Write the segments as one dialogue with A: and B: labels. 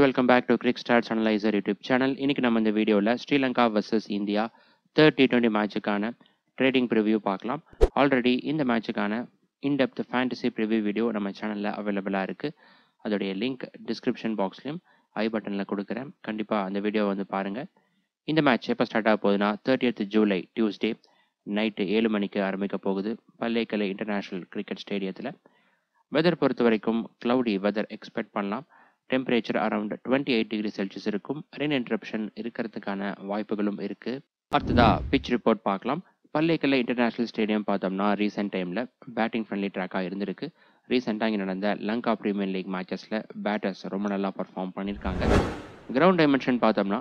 A: hello welcome back to cric stars analyser YouTube channel இன்னைக்கு நம்ம இந்த வீடியோவில் Sri Lanka versus India third T twenty மேட்சுக்கான ட்ரேடிங் ப்ரிவ்யூ பார்க்கலாம் ஆல்ரெடி இந்த மேட்சுக்கான இன்டெப்த் ஃபேண்டசி ப்ரிவ்யூ வீடியோ நம்ம சேனலில் அவைலபிளாக இருக்குது அதோடைய லிங்க் டிஸ்கிரிப்ஷன் பாக்ஸ்லையும் ஐ பட்டனில் கொடுக்குறேன் கண்டிப்பாக அந்த வீடியோ வந்து பாருங்கள் இந்த மேட்ச் எப்போ ஸ்டார்ட் ஆக போகுதுன்னா தேர்ட்டி ஜூலை டியூஸ்டே நைட்டு ஏழு மணிக்கு ஆரம்பிக்க போகுது பல்லேக்கலை இன்டர்நேஷ்னல் கிரிக்கெட் ஸ்டேடியத்தில் வெதர் பொறுத்த வரைக்கும் க்ளவுடி வெதர் எக்ஸ்பெக்ட் பண்ணலாம் temperature around twenty eight degree Celsius இருக்கும் ரெயின் இன்டரப்ஷன் இருக்கிறதுக்கான வாய்ப்புகளும் இருக்குது அடுத்ததா பிச் ரிப்போர்ட் பார்க்கலாம் பள்ளிக்கல்ல இன்டர்நேஷ்னல் ஸ்டேடியம் பார்த்தோம்னா ரீசெண்ட் டைமில் பேட்டிங் ஃப்ரெண்ட்லி ட்ராக்காக இருந்திருக்கு ரீசெண்டாக இங்கே நடந்த லங்கா ப்ரீமியர் லீக் மேட்சஸில் பேட்டர்ஸ் ரொம்ப நல்லா பர்ஃபார்ம் பண்ணியிருக்காங்க கிரவுண்ட் டைமென்ஷன் பார்த்தோம்னா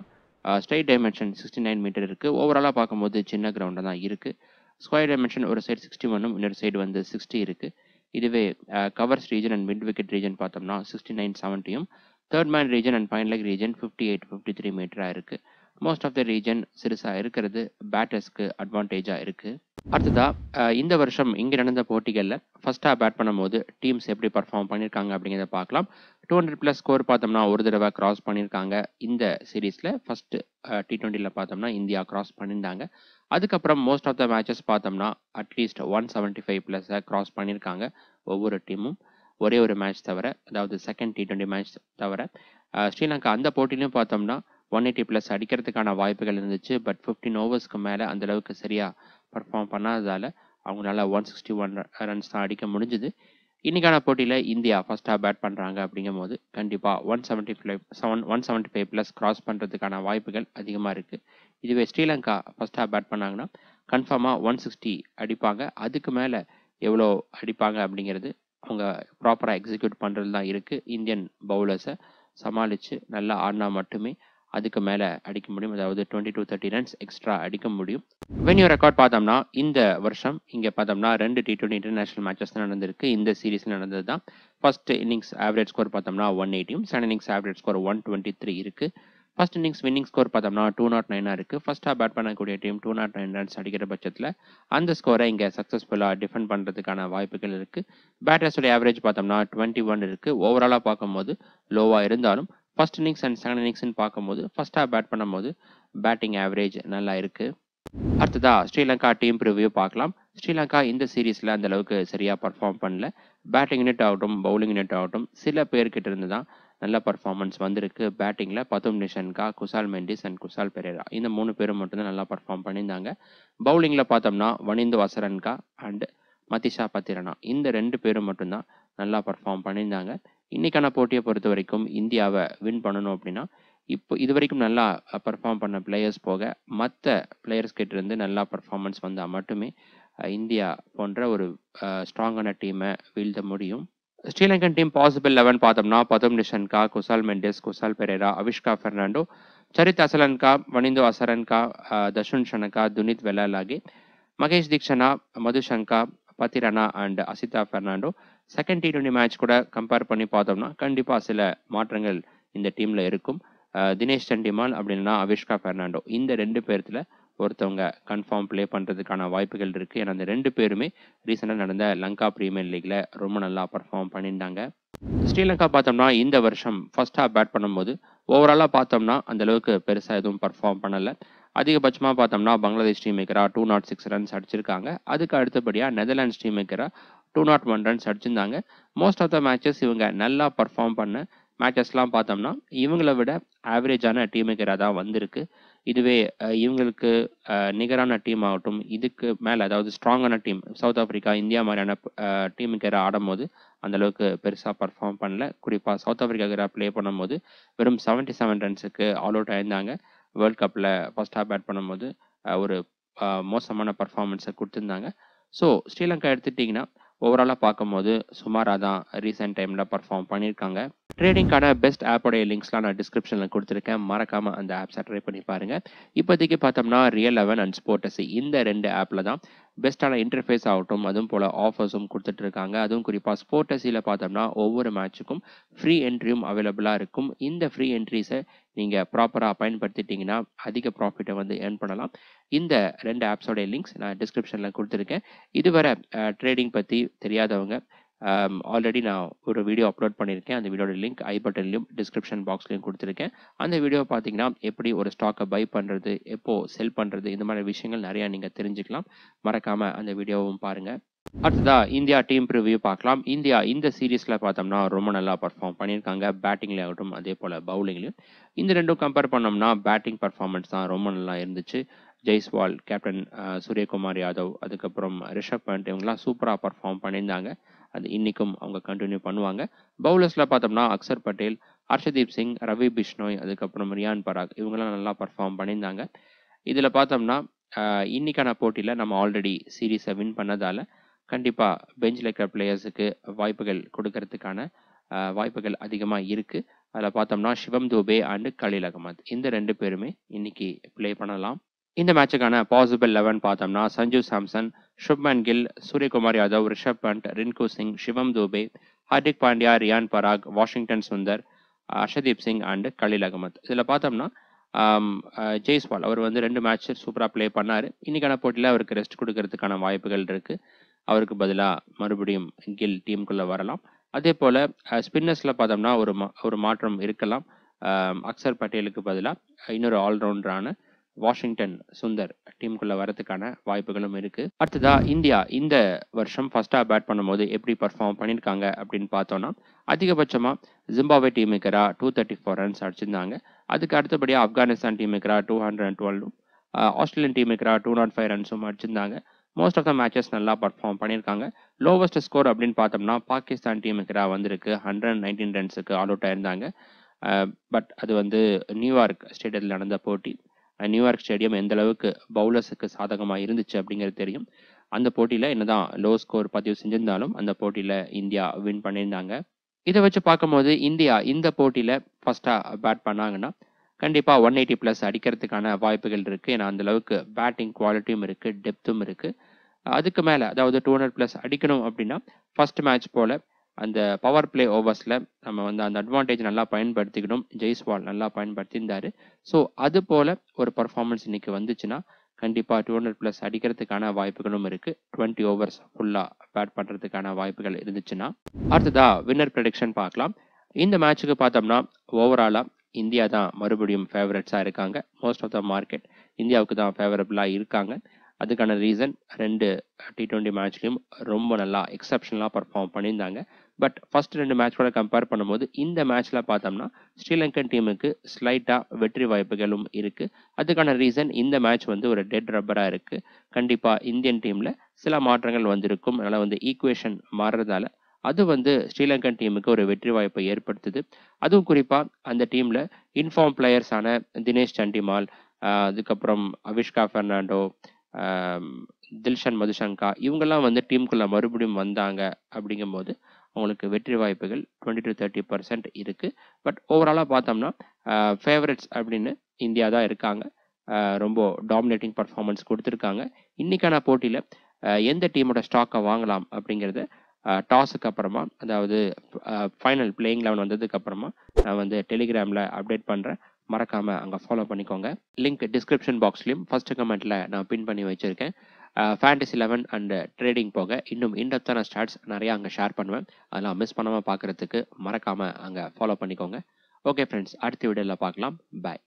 A: straight dimension sixty nine metre இருக்குது ஓவராலாக பார்க்கும்போது சின்ன கிரவுண்டாக தான் இருக்குது ஸ்கொயர் டைமென்ஷன் ஒரு சைடு சிக்ஸ்டி ஒன்றும் இன்னொரு சைடு வந்து சிக்ஸ்டி இருக்குது இதுவே covers region and mid wicket region பார்த்தோம்னா சிக்ஸ்டி நைன் செவன்ட்டியும் third man region and fine leg region fifty eight fifty three மீட்டராக இருக்குது மோஸ்ட் ஆஃப் த ரீஜன் சிறுசாக இருக்கிறது பேட்டர்ஸ்க்கு அட்வான்டேஜாக இருக்குது அடுத்ததாக இந்த வருஷம் இங்கே நடந்த போட்டிகளில் ஃபஸ்ட்டாக பேட் பண்ணும்போது டீம்ஸ் எப்படி பர்ஃபார்ம் பண்ணியிருக்காங்க அப்படிங்கிறத பார்க்கலாம் டூ ஹண்ட்ரட் ப்ளஸ் ஸ்கோர் பார்த்தோம்னா ஒரு தடவை கிராஸ் பண்ணியிருக்காங்க இந்த சீரீஸில் ஃபஸ்ட்டு டி ட்வெண்ட்டியில் பார்த்தோம்னா இந்தியா கிராஸ் பண்ணியிருந்தாங்க அதுக்கப்புறம் மோஸ்ட் ஆஃப் த மேட்சஸ் பார்த்தோம்னா அட்லீஸ்ட் ஒன் செவன்ட்டி ஃபைவ் ப்ளஸ்ஸை கிராஸ் பண்ணியிருக்காங்க ஒவ்வொரு டீமும் ஒரே ஒரு மேட்ச் தவிர அதாவது செகண்ட் டி ட்வெண்ட்டி மேட்ச் தவிர ஸ்ரீலங்கா அந்த போட்டிலையும் பார்த்தோம்னா ஒன் எயிட்டி ப்ளஸ் அடிக்கிறதுக்கான வாய்ப்புகள் இருந்துச்சு பட் ஃபிஃப்டின் ஓவர்ஸ்க்கு மேலே அந்தளவுக்கு சரியாக பர்ஃபார்ம் பண்ணாததால் அவங்களால ஒன் சிக்ஸ்டி ஒன் ரன்ஸ் தான் அடிக்க முடிஞ்சுது இன்றைக்கான போட்டியில் இந்தியா ஃபஸ்ட்டாக பேட் பண்ணுறாங்க அப்படிங்கும் போது கண்டிப்பாக one seventy five seven one seventy five plus cross பண்ணுறதுக்கான வாய்ப்புகள் அதிகமாக இருக்குது இதுவே ஸ்ரீலங்கா ஃபஸ்ட்டாக பேட் பண்ணாங்கன்னா கன்ஃபார்மாக ஒன் சிக்ஸ்டி அடிப்பாங்க அதுக்கு மேலே எவ்வளோ அடிப்பாங்க அப்படிங்கிறது அவங்க ப்ராப்பராக எக்ஸிக்யூட் பண்ணுறது தான் இருக்குது இந்தியன் பவுலர்ஸை சமாளித்து நல்லா ஆடினா மட்டுமே அதுக்கு மேலே அடிக்க முடியும் அதாவது twenty two thirty runs extra அடிக்க முடியும் வென்யூ ரெக்கார்ட் பார்த்தோம்னா இந்த வருஷம் இங்கே பார்த்தோம்னா ரெண்டு டி டுவெண்ட்டி இன்டர்நேஷனல் மேட்சஸ் தான் நடந்திருக்கு இந்த சீரீஸில் நடந்தது தான் ஃபர்ஸ்ட் இன்னிங்ஸ் ஆவரேஜ் ஸ்கோர் பார்த்தோம்னா ஒன் எயிட்டியும் second innings average score one twenty three இருக்குது ஃபர்ஸ்ட் இன்னிங்ஸ் வின்னிங் ஸ்கோர் பார்த்தோம்னா டூ நாட் நைனாக இருக்குது ஃபஸ்ட்டாக பேட் பண்ணக்கூடிய team two naught nine runs அடிக்கிற பட்சத்தில் அந்த ஸ்கோரை இங்கே சக்ஸஸ்ஃபுல்லாக டிஃபெண்ட் பண்ணுறதுக்கான வாய்ப்புகள் இருக்குது பேட்டர்ஸோட ஆவரேஜ் பார்த்தோம்னா டுவெண்ட்டி ஒன் இருக்குது ஓவராலாக பார்க்கும்போது லோவாக இருந்தாலும் first innings and second innings பார்க்கும்போது ஃபஸ்ட்டாக பேட் பண்ணும்போது பேட்டிங் ஆவரேஜ் நல்லா இருக்குது அடுத்ததா ஸ்ரீலங்கா டீம் ப்ரிவியூ பார்க்கலாம் ஸ்ரீலங்கா இந்த சீரீஸில் அந்த அளவுக்கு சரியாக பர்ஃபார்ம் பண்ணல பேட்டிங் யூனிட் ஆகட்டும் பவுலிங் யூனிட் ஆகட்டும் சில பேர்கிட்ட இருந்து தான் நல்ல பர்ஃபார்மன்ஸ் வந்திருக்கு பேட்டிங்கில் பத்தும் நிஷன்கா குசால் மெண்டிஸ் அண்ட் குசால் பெரேரா இந்த மூணு பேரும் மட்டும்தான் நல்லா பர்ஃபார்ம் பண்ணியிருந்தாங்க பவுலிங்கில் பார்த்தோம்னா வனிந்து வசரன்கா அண்ட் மதிஷா பத்திரனா இந்த ரெண்டு பேரும் மட்டும்தான் நல்லா பர்ஃபார்ம் பண்ணியிருந்தாங்க இன்றைக்கான போட்டியை பொறுத்த வரைக்கும் இந்தியாவை வின் பண்ணணும் அப்படின்னா இப்போ இது வரைக்கும் நல்லா பர்ஃபார்ம் பண்ண பிளேயர்ஸ் போக மற்ற பிளேயர்ஸ் கிட்டேருந்து நல்லா பர்ஃபார்மன்ஸ் வந்தால் மட்டுமே இந்தியா போன்ற ஒரு ஸ்ட்ராங்கான டீமை வீழ்த்த முடியும் ஸ்ரீலங்கன் டீம் பாசிபிள் லெவன் பார்த்தோம்னா Pathum Nissanka Kusal Mendis Kusal Perera Avishka Fernando Charith Asalanka Wanindu Hasaranga Dasun Shanaka Dunith Wellalage Maheesh Theekshana Madushanka Pathirana and Asitha Fernando second T twenty match கூட கம்பேர் பண்ணி பார்த்தோம்னா கண்டிப்பாக சில மாற்றங்கள் இந்த டீமில் இருக்கும் தினேஷ் சண்டிமால் அப்படின்னா அவிஷ்கா பெர்னாண்டோ இந்த ரெண்டு பேர்த்தில் ஒருத்தவங்க கன்ஃபார்ம் ப்ளே பண்ணுறதுக்கான வாய்ப்புகள் இருக்குது ஏன்னா அந்த ரெண்டு பேருமே ரீசெண்டாக நடந்த லங்கா ப்ரீமியர் லீக்கில் ரொம்ப நல்லா பர்ஃபார்ம் பண்ணியிருந்தாங்க ஸ்ரீலங்கா பார்த்தோம்னா இந்த வருஷம் ஃபர்ஸ்ட் ஹாஃப் பேட் பண்ணும்போது ஓவராலாக பார்த்தோம்னா அந்தளவுக்கு பெருசாக எதுவும் பர்ஃபார்ம் பண்ணலை அதிகபட்சமாக பார்த்தோம்னா பங்களாதேஷ் டீம் மேக்கராக டூ நாட் சிக்ஸ் ரன்ஸ் அடிச்சிருக்காங்க அதுக்கு அடுத்தபடியாக நெதர்லாண்ட்ஸ் டீம் மேக்கராக டூ நாட் ஒன் ரன்ஸ் அடிச்சிருந்தாங்க மோஸ்ட் ஆஃப் த மேட்சஸ் இவங்க நல்லா பர்ஃபார்ம் பண்ண மேட்சஸ்லாம் பார்த்தோம்னா இவங்களை விட ஆவரேஜான டீம் மேக்கராக தான் வந்திருக்கு இதுவே இவங்களுக்கு நிகரான டீம் ஆகட்டும் இதுக்கு மேலே அதாவது ஸ்ட்ராங்கான டீம் சவுத் ஆஃப்ரிக்கா இந்தியா மாதிரியான டீம் மேக்கரை ஆடும்போது அந்தளவுக்கு பெருசாக பர்ஃபார்ம் பண்ணல குறிப்பாக சவுத் ஆஃப்ரிக்காக்கிற ப்ளே பண்ணும்போது வெறும் செவன்ட்டி செவன் ரன்ஸுக்கு ஆல் அவுட் ஆயிருந்தாங்க வேர்ல்ட் கப்பில் ஃபஸ்ட் ஹாப் பேட் பண்ணும்போது ஒரு மோசமான பர்ஃபார்மன்ஸை கொடுத்துருந்தாங்க ஸோ ஸ்ரீலங்கா எடுத்துட்டிங்கன்னா ஓவராலாக பார்க்கும்போது சுமாராக தான் ரீசெண்ட் டைமில் பர்ஃபார்ம் பண்ணியிருக்காங்க ட்ரேடிங்கான பெஸ்ட் ஆப்போடைய லிங்க்ஸ்லாம் நான் டிஸ்கிரிப்ஷனில் கொடுத்துருக்கேன் மறக்காமல் அந்த ஆப்ஸை ட்ரை பண்ணி பாருங்கள் இப்போதைக்கு பார்த்தோம்னா ரியல் லெவன் அண்ட் ஸ்போர்ட்டஸ் இந்த ரெண்டு ஆப்பில் தான் பெஸ்ட்டான இன்டர்ஃபேஸ் ஆகட்டும் அதுவும் போல் ஆஃபர்ஸும் கொடுத்துட்ருக்காங்க அதுவும் குறிப்பாக ஸ்போர்ட்டஸியில் பார்த்தோம்னா ஒவ்வொரு மேட்ச்சுக்கும் ஃப்ரீ என்ட்ரியும் அவைலபிளாக இருக்கும் இந்த ஃப்ரீ என்ட்ரிஸை நீங்கள் ப்ராப்பராக பயன்படுத்திட்டிங்கன்னா அதிக ப்ராஃபிட்டை வந்து ஏர்ன் பண்ணலாம் இந்த ரெண்டு ஆப்ஸோடைய லிங்க்ஸ் நான் டிஸ்கிரிப்ஷனில் கொடுத்துருக்கேன் இதுவரை ட்ரேடிங் பற்றி தெரியாதவங்க ஆல்ரெடி நான் ஒரு வீடியோ அப்லோட் பண்ணியிருக்கேன் அந்த வீடியோட லிங்க் ஐ பட்டன்லையும் டிஸ்கிரிப்ஷன் பாக்ஸ்லையும் கொடுத்துருக்கேன் அந்த வீடியோ பார்த்தீங்கன்னா எப்படி ஒரு ஸ்டாக்கை பை பண்ணுறது எப்போது செல் பண்ணுறது இந்த மாதிரி விஷயங்கள் நிறையா நீங்கள் தெரிஞ்சுக்கலாம் மறக்காமல் அந்த வீடியோவும் பாருங்கள் அடுத்ததா இந்தியா டீம் ப்ரிவியூ பார்க்கலாம் இந்தியா இந்த சீரீஸில் பார்த்தோம்னா ரொம்ப நல்லா பர்ஃபார்ம் பண்ணியிருக்காங்க பேட்டிங்லேயே ஆகட்டும் அதே போல் பவுலிங்லையும் இந்த ரெண்டும் கம்பேர் பண்ணோம்னா பேட்டிங் பர்ஃபார்மன்ஸ் தான் ரொம்ப நல்லா இருந்துச்சு ஜெய்ஸ்வால் கேப்டன் சூரியகுமார் யாதவ் அதுக்கப்புறம் ரிஷப் பண்ட் இவங்கெல்லாம் சூப்பராக பர்ஃபார்ம் பண்ணியிருந்தாங்க அது இன்றைக்கும் அவங்க கண்டினியூ பண்ணுவாங்க பவுலர்ஸில் பார்த்தோம்னா அக்சர் பட்டேல் ஹர்ஷதீப் சிங் ரவி பிஷ்ணோய் அதுக்கப்புறம் ரியான் பராக் இவங்கெல்லாம் நல்லா பர்ஃபார்ம் பண்ணியிருந்தாங்க இதில் பார்த்தோம்னா இன்றைக்கான போட்டியில் நம்ம ஆல்ரெடி சீரீஸை வின் பண்ணதால் கண்டிப்பாக பெஞ்சில் இருக்கிற பிளேயர்ஸுக்கு வாய்ப்புகள் கொடுக்கறதுக்கான வாய்ப்புகள் அதிகமாக இருக்குது அதில் பார்த்தோம்னா சிவம் தூபே அண்டு கலீல் அகமத் இந்த ரெண்டு பேருமே இன்னைக்கு ப்ளே பண்ணலாம் இந்த மேட்சுக்கான பாசிபிள் லெவன் பார்த்தோம்னா சஞ்சு சாம்சன் சுப்மன் கில் சூரியகுமார் யாதவ் ரிஷப் பண்ட் ரின்கு சிங் சிவம் தூபே ஹார்திக் பாண்டியா ரியான் பராக் வாஷிங்டன் சுந்தர் அஷதீப் சிங் அண்டு கலீல் அகமத் இதில் பார்த்தோம்னா ஜெய்ஸ்வால் அவர் வந்து ரெண்டு மேட்ச் சூப்பராக ப்ளே பண்ணார் இன்னைக்கான போட்டியில் அவருக்கு ரெஸ்ட் கொடுக்கறதுக்கான வாய்ப்புகள் இருக்குது அவருக்கு பதிலாக மறுபடியும் கில் டீமுக்குள்ளே வரலாம் அதே போல் ஸ்பின்னர்ஸில் பார்த்தோம்னா ஒரு மா ஒரு மாற்றம் இருக்கலாம் அக்சர் பட்டேலுக்கு பதிலாக இன்னொரு ஆல்ரவுண்டரான வாஷிங்டன் சுந்தர் டீமுக்குள்ளே வரதுக்கான வாய்ப்புகளும் இருக்குது அடுத்ததாக இந்தியா இந்த வருஷம் ஃபஸ்ட்டாக பேட் பண்ணும்போது எப்படி பர்ஃபார்ம் பண்ணியிருக்காங்க அப்படின்னு பார்த்தோன்னா அதிகபட்சமாக Zimbabwe team two thirty four runs அடிச்சிருந்தாங்க அதுக்கு அடுத்தபடியாக Afghanistan team two hundred and டுவெல்லும் Australian team two naught five ரன்ஸும் அடிச்சிருந்தாங்க மோஸ்ட் ஆஃப் த மேட்சஸ் நல்லா பர்ஃபார்ம் பண்ணியிருக்காங்க லோவஸ்ட் ஸ்கோர் அப்படின்னு பார்த்தோம்னா பாகிஸ்தான் டீம் எதிராக வந்திருக்கு ஹண்ட்ரட் அண்ட் நைன்டீன் ரன்ஸுக்கு ஆல் அவுட் ஆயிருந்தாங்க பட் அது வந்து நியூயார்க் ஸ்டேடியத்தில் நடந்த போட்டி நியூயார்க் ஸ்டேடியம் எந்த அளவுக்கு பவுலர்ஸுக்கு சாதகமாக இருந்துச்சு அப்படிங்கிறது தெரியும் அந்த போட்டியில் தான் லோ ஸ்கோர் பதிவு செஞ்சிருந்தாலும் அந்த போட்டியில் இந்தியா வின் பண்ணியிருந்தாங்க இதை வச்சு பார்க்கும்போது இந்தியா இந்த போட்டியில் ஃபஸ்ட்டாக பேட் பண்ணாங்கன்னா கண்டிப்பாக ஒன் எயிட்டி ப்ளஸ் அடிக்கிறதுக்கான வாய்ப்புகள் இருக்குது ஏன்னா அந்தளவுக்கு பேட்டிங் குவாலிட்டியும் இருக்குது டெப்த்தும் இருக்குது அதுக்கு மேலே அதாவது டூ ஹண்ட்ரட் ப்ளஸ் அடிக்கணும் அப்படின்னா ஃபஸ்ட் மேட்ச் போல் அந்த பவர் பிளே ஓவர்ஸில் நம்ம வந்து அந்த அட்வான்டேஜ் நல்லா பயன்படுத்திக்கணும் ஜெய்ஸ்வால் நல்லா பயன்படுத்தியிருந்தார் ஸோ அது போல் ஒரு பர்ஃபார்மன்ஸ் இன்றைக்கி வந்துச்சுன்னா கண்டிப்பாக டூ ஹண்ட்ரட் ப்ளஸ் அடிக்கிறதுக்கான வாய்ப்புகளும் இருக்குது டுவெண்ட்டி ஓவர்ஸ் ஃபுல்லாக பேட் பண்ணுறதுக்கான வாய்ப்புகள் இருந்துச்சுன்னா அடுத்ததாக வின்னர் ப்ரடிக்ஷன் பார்க்கலாம் இந்த மேட்ச்சுக்கு பார்த்தோம்னா ஓவராலாக இந்தியா தான் மறுபடியும் ஃபேவரட்ஸாக இருக்காங்க மோஸ்ட் ஆஃப் த மார்க்கெட் இந்தியாவுக்கு தான் ஃபேவரபுளாக இருக்காங்க அதுக்கான ரீசன் ரெண்டு டி ட்வெண்ட்டி மேட்ச்லேயும் ரொம்ப நல்லா எக்ஸப்ஷனலாக பர்ஃபார்ம் பண்ணியிருந்தாங்க பட் ஃபர்ஸ்ட் ரெண்டு மேட்சோட கம்பேர் பண்ணும்போது இந்த மேட்ச்சில் பார்த்தோம்னா ஸ்ரீலங்கன் டீமுக்கு ஸ்லைட்டாக வெற்றி வாய்ப்புகளும் இருக்குது அதுக்கான ரீசன் இந்த மேட்ச் வந்து ஒரு டெட் ரப்பராக இருக்குது கண்டிப்பாக இந்தியன் டீமில் சில மாற்றங்கள் வந்திருக்கும் அதனால் வந்து ஈக்குவேஷன் மாறுறதால அது வந்து ஸ்ரீலங்கன் டீமுக்கு ஒரு வெற்றி வாய்ப்பை ஏற்படுத்துது அதுவும் குறிப்பாக அந்த டீமில் இன்ஃபார்ம் பிளேயர்ஸான தினேஷ் சண்டிமால் அதுக்கப்புறம் அவிஷ்கா ஃபெர்னாண்டோ தில்ஷன் மதுசங்கா இவங்கெல்லாம் வந்து டீமுக்குள்ளே மறுபடியும் வந்தாங்க அப்படிங்கும் போது அவங்களுக்கு வெற்றி வாய்ப்புகள் டுவெண்ட்டி டு தேர்ட்டி பர்சன்ட் இருக்குது பட் ஓவராலாக பார்த்தோம்னா ஃபேவரட்ஸ் அப்படின்னு இந்தியா தான் இருக்காங்க ரொம்ப டாமினேட்டிங் பர்ஃபார்மன்ஸ் கொடுத்துருக்காங்க இன்றைக்கான போட்டியில் எந்த டீமோட ஸ்டாக்கை வாங்கலாம் அப்படிங்கிறத டாஸுக்கு அப்புறமா அதாவது ஃபைனல் பிளேயிங் லெவன் வந்ததுக்கு அப்புறமா நான் வந்து டெலிகிராமில் அப்டேட் பண்ணுறேன் மறக்காமல் அங்கே ஃபாலோ பண்ணிக்கோங்க லிங்க் டிஸ்கிரிப்ஷன் பாக்ஸ்லேயும் ஃபஸ்ட்டு கமெண்ட்டில் நான் பின் பண்ணி வச்சுருக்கேன் ஃபேண்டஸி லெவன் அண்டு ட்ரேடிங் போக இன்னும் இன்டெப்த்தான ஸ்டாட்ஸ் நிறையா அங்கே ஷேர் பண்ணுவேன் அதெல்லாம் மிஸ் பண்ணாமல் பார்க்குறதுக்கு மறக்காமல் அங்கே ஃபாலோ பண்ணிக்கோங்க ஓகே ஃப்ரெண்ட்ஸ் அடுத்த வீடியோவில் பார்க்கலாம் பாய்